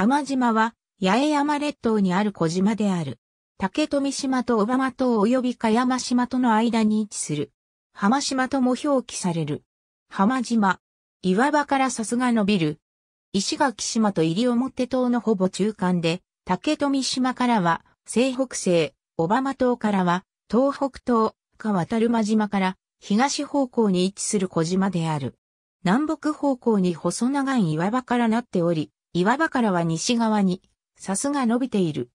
浜島は、八重山列島にある小島である。竹富島と小浜島及び香山島との間に位置する。浜島とも表記される。浜島。岩場からさすが伸びる。石垣島と西表島のほぼ中間で、竹富島からは、西北西、小浜島からは、東北東、川る。間島から、東方向に位置する小島である。南北方向に細長い岩場からなっており、岩場からは西側に、砂が伸びている。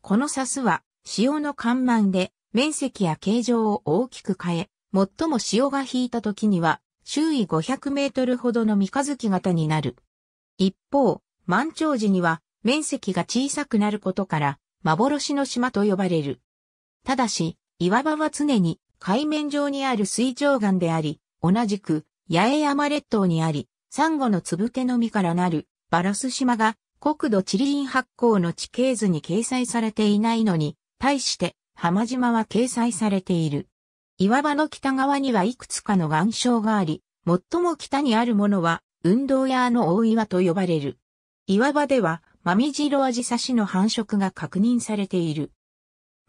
この砂は、潮の干満で、面積や形状を大きく変え、最も潮が引いた時には、周囲500メートルほどの三日月型になる。一方、満潮時には、面積が小さくなることから、幻の島と呼ばれる。ただし、岩場は常に海面上にある水上岩であり、同じく八重山列島にあり、サンゴのつぶけの実からなるバラス島が国土地理院発行の地形図に掲載されていないのに、対して浜島は掲載されている。岩場の北側にはいくつかの岩礁があり、最も北にあるものは運動屋の大岩と呼ばれる。岩場では、マミジロアジサシの繁殖が確認されている。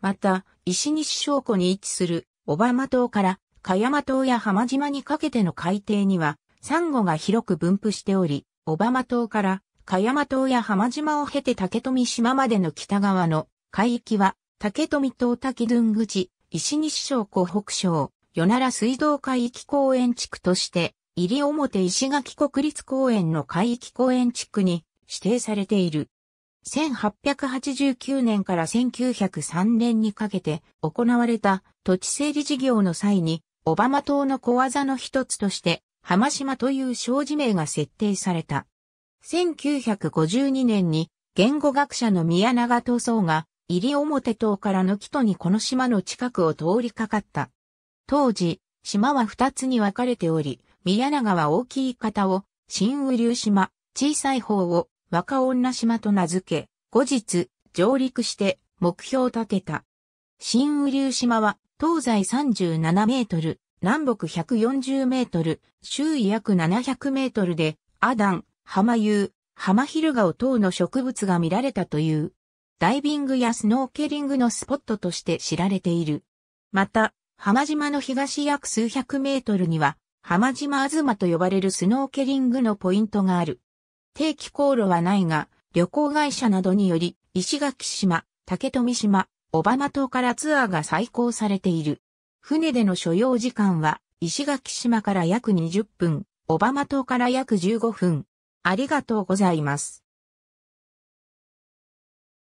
また、石西小湖に位置する小浜島から香山島や浜島にかけての海底には、サンゴが広く分布しており、小浜島から香山島や浜島を経て竹富島までの北側の海域は竹富島滝郡口、石西省湖北省、与那良水道海域公園地区として、入表石垣国立公園の海域公園地区に指定されている。1889年から1903年にかけて行われた土地整理事業の際に、小浜島の小技の一つとして浜島という小字名が設定された。1952年に言語学者の宮永塗装が入表島から抜き戸にこの島の近くを通りかかった。当時、島は二つに分かれており、宮永は大きい方を新宇流島、小さい方を若女島と名付け、後日上陸して目標を立てた。新宇流島は東西37メートル、南北140メートル、周囲約700メートルで、アダン、浜ヒ浜ガオ等の植物が見られたという、ダイビングやスノーケリングのスポットとして知られている。また、浜島の東約数百メートルには、浜島あずまと呼ばれるスノーケリングのポイントがある。定期航路はないが、旅行会社などにより、石垣島、竹富島、小浜島からツアーが再行されている。船での所要時間は、石垣島から約20分、小浜島から約15分。ありがとうございます。